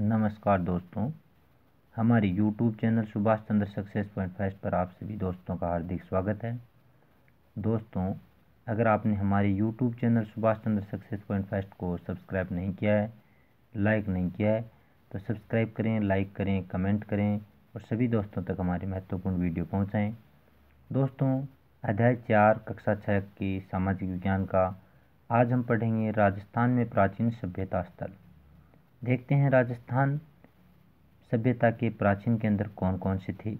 नमस्कार दोस्तों हमारे YouTube channel Subhash Chandra success point fest पर आप सभी दोस्तों का हार्दिक स्वागत है दोस्तों अगर आपने हमारे YouTube channel Subhash Chandra success point fest को सब्सक्राइब नहीं किया है लाइक नहीं किया है तो सब्सक्राइब करें लाइक करें कमेंट करें और सभी दोस्तों तक हमारे महत्वपूर्ण वीडियो पहुँचाएँ दोस्तों अध्याय चार कक्षा छः के सामाजिक विज्ञान का आज हम पढ़ेंगे राजस्थान में प्राचीन सभ्यता स्थल देखते हैं राजस्थान सभ्यता के प्राचीन के अंदर कौन कौन से थे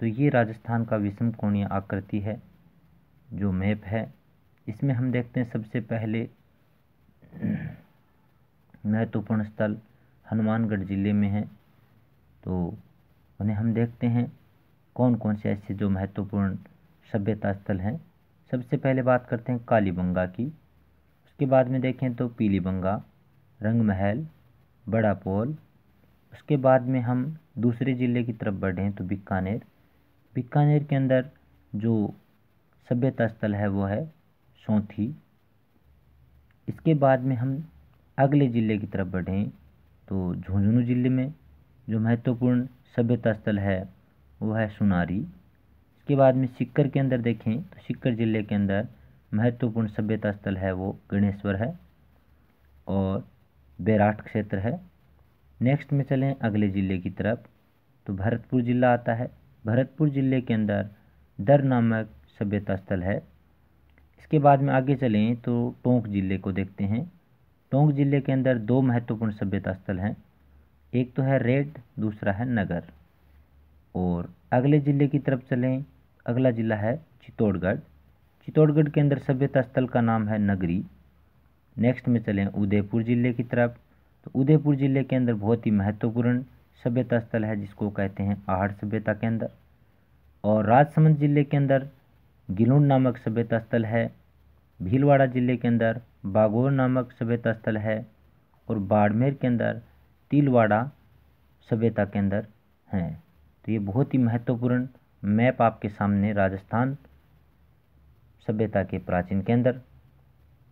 तो ये राजस्थान का विषम कोणीय आकृति है जो मैप है इसमें हम देखते हैं सबसे पहले महत्वपूर्ण स्थल हनुमानगढ़ ज़िले में है तो उन्हें हम देखते हैं कौन कौन से ऐसे जो महत्वपूर्ण सभ्यता स्थल हैं सबसे पहले बात करते हैं कालीबंगा की उसके बाद में देखें तो पीलीबंगा रंगमहल बड़ा पोल उसके बाद में हम दूसरे ज़िले की तरफ बढ़ें तो बीकानेर बीकानेर के अंदर जो सभ्यता स्थल है वो है सौंथी इसके बाद में हम अगले ज़िले की तरफ बढ़ें तो झुंझुनू ज़िले में जो महत्वपूर्ण सभ्यता स्थल है वो है सुनारी इसके बाद में सिक्कर के अंदर देखें तो सिक्कर ज़िले के अंदर महत्वपूर्ण सभ्यता स्थल है वो गणेश्वर है और बैराट क्षेत्र है नेक्स्ट में चलें अगले ज़िले की तरफ तो भरतपुर ज़िला आता है भरतपुर ज़िले के अंदर दर नामक सभ्यता स्थल है इसके बाद में आगे चलें तो टोंक ज़िले को देखते हैं टोंक ज़िले के अंदर दो महत्वपूर्ण सभ्यता स्थल हैं एक तो है रेड दूसरा है नगर और अगले ज़िले की तरफ चलें अगला ज़िला है चित्तौड़गढ़ चित्तौड़गढ़ के अंदर सभ्यता स्थल का नाम है नगरी नेक्स्ट में चलें उदयपुर ज़िले की तरफ तो उदयपुर ज़िले के अंदर बहुत ही महत्वपूर्ण सभ्यता स्थल है जिसको कहते हैं आहड़ सभ्यता के अंदर और राजसमंद ज़िले के अंदर गिलोंड नामक सभ्यता स्थल है भीलवाड़ा ज़िले के अंदर बागोर नामक सभ्यता स्थल है और बाड़मेर के अंदर तिलवाड़ा सभ्यता के अंदर हैं तो ये बहुत ही महत्वपूर्ण मैप आपके सामने राजस्थान सभ्यता के प्राचीन केंद्र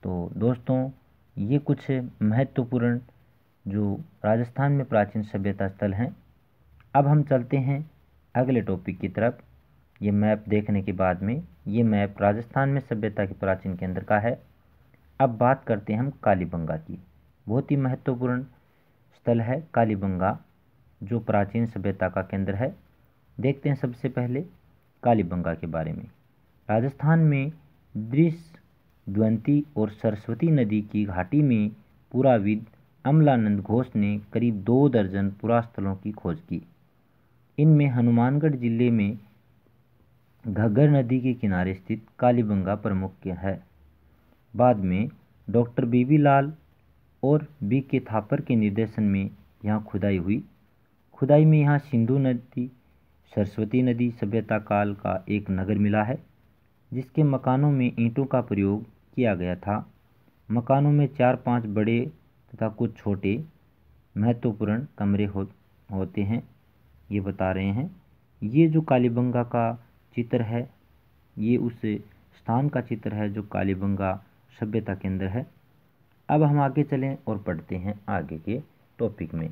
तो दोस्तों ये कुछ महत्वपूर्ण जो राजस्थान में प्राचीन सभ्यता स्थल हैं अब हम चलते हैं अगले टॉपिक की तरफ ये मैप देखने के बाद में ये मैप राजस्थान में सभ्यता के प्राचीन केंद्र का है अब बात करते हैं हम कालीबंगा की बहुत ही महत्वपूर्ण स्थल है कालीबंगा जो प्राचीन सभ्यता का केंद्र है देखते हैं सबसे पहले कालीबंगा के बारे में राजस्थान में दृश्य द्वंती और सरस्वती नदी की घाटी में पुराविद अमलानंद घोष ने करीब दो दर्जन पुरास्थलों की खोज की इनमें हनुमानगढ़ जिले में घग्गर नदी के किनारे स्थित कालीबंगा प्रमुख है बाद में डॉक्टर बीबी लाल और बी के थापर के निर्देशन में यहाँ खुदाई हुई खुदाई में यहाँ सिंधु नदी सरस्वती नदी सभ्यता काल का एक नगर मिला है जिसके मकानों में ईंटों का प्रयोग किया गया था मकानों में चार पांच बड़े तथा कुछ छोटे महत्वपूर्ण कमरे हो होते हैं ये बता रहे हैं ये जो कालीबंगा का चित्र है ये उस स्थान का चित्र है जो कालीबंगा सभ्यता केंद्र है अब हम आगे चलें और पढ़ते हैं आगे के टॉपिक में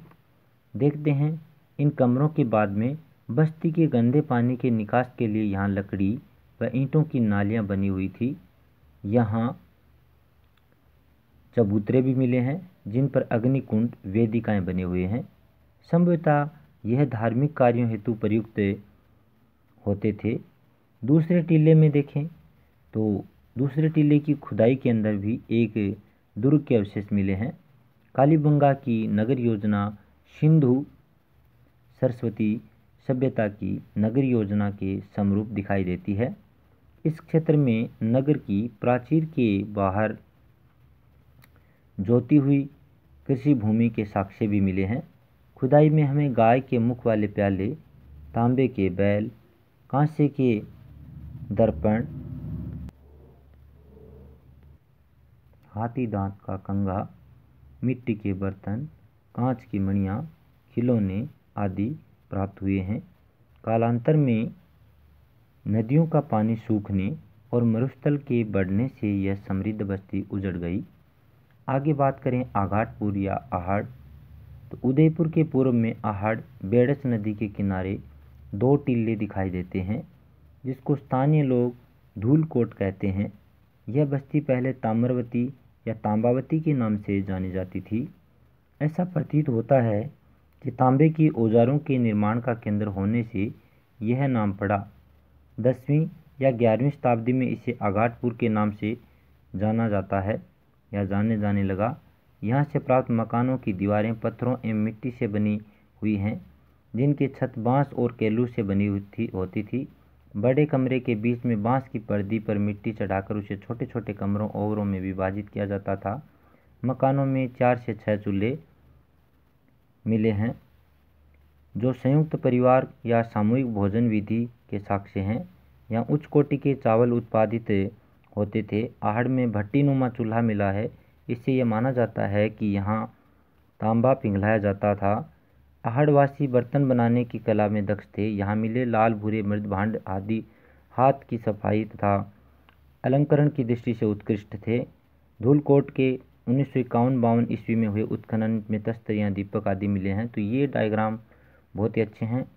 देखते हैं इन कमरों के बाद में बस्ती के गंदे पानी के निकास के लिए यहाँ लकड़ी व ईंटों की नालियाँ बनी हुई थी यहाँ चबूतरे भी मिले हैं जिन पर अग्निकुंड वेदिकाएँ बने हुए हैं संभवतः यह धार्मिक कार्यों हेतु प्रयुक्त होते थे दूसरे टीले में देखें तो दूसरे टीले की खुदाई के अंदर भी एक दुर्ग के अवशेष मिले हैं कालीबंगा की नगर योजना सिंधु सरस्वती सभ्यता की नगर योजना के समरूप दिखाई देती है इस क्षेत्र में नगर की प्राचीर के बाहर जोती हुई कृषि भूमि के साक्ष्य भी मिले हैं खुदाई में हमें गाय के मुख वाले प्याले तांबे के बैल कांसे के दर्पण हाथी दांत का कंघा मिट्टी के बर्तन कांच की मणियाँ खिलौने आदि प्राप्त हुए हैं कालांतर में नदियों का पानी सूखने और मरुस्थल के बढ़ने से यह समृद्ध बस्ती उजड़ गई आगे बात करें आघाटपुर या आहाड़ तो उदयपुर के पूर्व में आहाड़ बेड़स नदी के किनारे दो टीले दिखाई देते हैं जिसको स्थानीय लोग धूलकोट कहते हैं यह बस्ती पहले ताम्रवती या तांबावती के नाम से जानी जाती थी ऐसा प्रतीत होता है कि तांबे की औजारों के निर्माण का केंद्र होने से यह नाम पड़ा दसवीं या ग्यारहवीं शताब्दी में इसे आघाटपुर के नाम से जाना जाता है या जाने जाने लगा यहाँ से प्राप्त मकानों की दीवारें पत्थरों एवं मिट्टी से बनी हुई हैं जिनके छत बांस और केलू से बनी हुई थी होती थी बड़े कमरे के बीच में बांस की पर्दी पर मिट्टी चढ़ाकर उसे छोटे छोटे कमरों ओवरों में विभाजित किया जाता था मकानों में चार से छः चूल्हे मिले हैं जो संयुक्त परिवार या सामूहिक भोजन विधि के साक्ष्य हैं यहाँ उच्च कोटि के चावल उत्पादित होते थे आहड़ में भट्टीनुमा चूल्हा मिला है इससे यह माना जाता है कि यहाँ तांबा पिघलाया जाता था आहड़वासी बर्तन बनाने की कला में दक्ष थे यहाँ मिले लाल भूरे मृद भांड आदि हाथ की सफाई तथा अलंकरण की दृष्टि से उत्कृष्ट थे धूलकोट के उन्नीस सौ इक्यावन बावन ईस्वी में हुए उत्खनन में तस्तरियाँ दीपक आदि मिले हैं तो ये डायग्राम बहुत ही अच्छे हैं